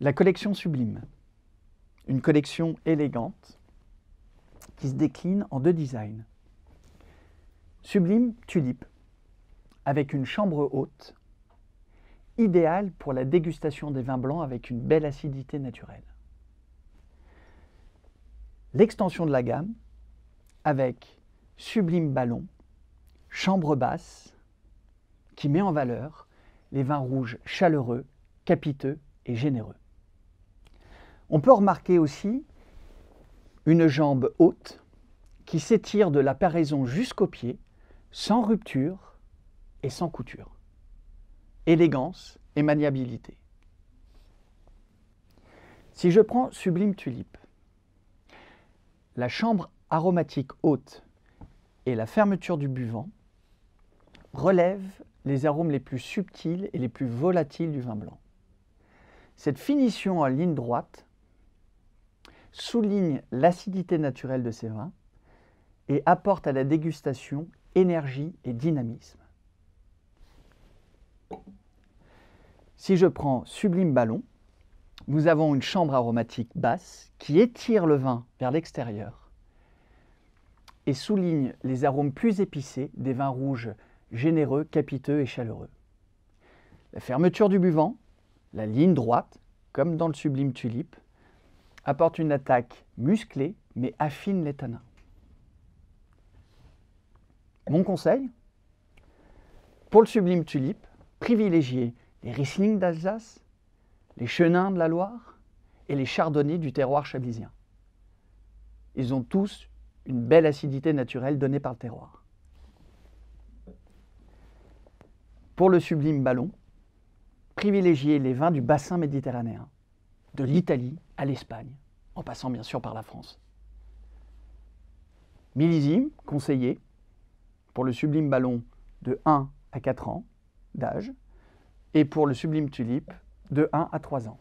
La collection sublime, une collection élégante qui se décline en deux designs. Sublime tulipe, avec une chambre haute, idéale pour la dégustation des vins blancs avec une belle acidité naturelle. L'extension de la gamme, avec sublime ballon, chambre basse, qui met en valeur les vins rouges chaleureux, capiteux et généreux. On peut remarquer aussi une jambe haute qui s'étire de la paraison jusqu'au pied, sans rupture et sans couture. Élégance et maniabilité. Si je prends Sublime Tulipe, la chambre aromatique haute et la fermeture du buvant relèvent les arômes les plus subtils et les plus volatiles du vin blanc. Cette finition en ligne droite souligne l'acidité naturelle de ces vins et apporte à la dégustation énergie et dynamisme. Si je prends Sublime Ballon, nous avons une chambre aromatique basse qui étire le vin vers l'extérieur et souligne les arômes plus épicés des vins rouges généreux, capiteux et chaleureux. La fermeture du buvant, la ligne droite, comme dans le sublime tulipe, apporte une attaque musclée, mais affine les Mon conseil, pour le sublime tulipe, privilégiez les Riesling d'Alsace, les Chenins de la Loire et les Chardonnays du terroir chablisien. Ils ont tous une belle acidité naturelle donnée par le terroir. Pour le sublime ballon, privilégiez les vins du bassin méditerranéen, de l'Italie à l'Espagne en passant bien sûr par la France. Milizime conseillé pour le sublime ballon de 1 à 4 ans d'âge et pour le sublime tulipe de 1 à 3 ans.